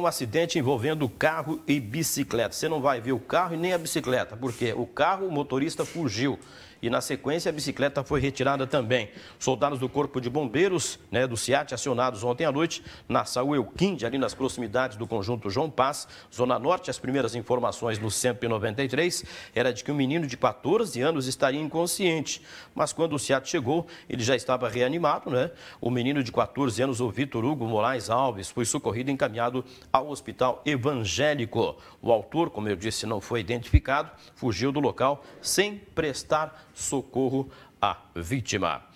Um acidente envolvendo carro e bicicleta. Você não vai ver o carro e nem a bicicleta, porque o carro, o motorista fugiu. E na sequência a bicicleta foi retirada também. Soldados do Corpo de Bombeiros, né, do SEAT, acionados ontem à noite na Saúl Euquinde, ali nas proximidades do conjunto João Paz, Zona Norte. As primeiras informações no 193 era de que um menino de 14 anos estaria inconsciente. Mas quando o SEAT chegou, ele já estava reanimado, né? O menino de 14 anos, o Vitor Hugo Moraes Alves, foi socorrido e encaminhado ao hospital evangélico. O autor, como eu disse, não foi identificado, fugiu do local sem prestar socorro à vítima.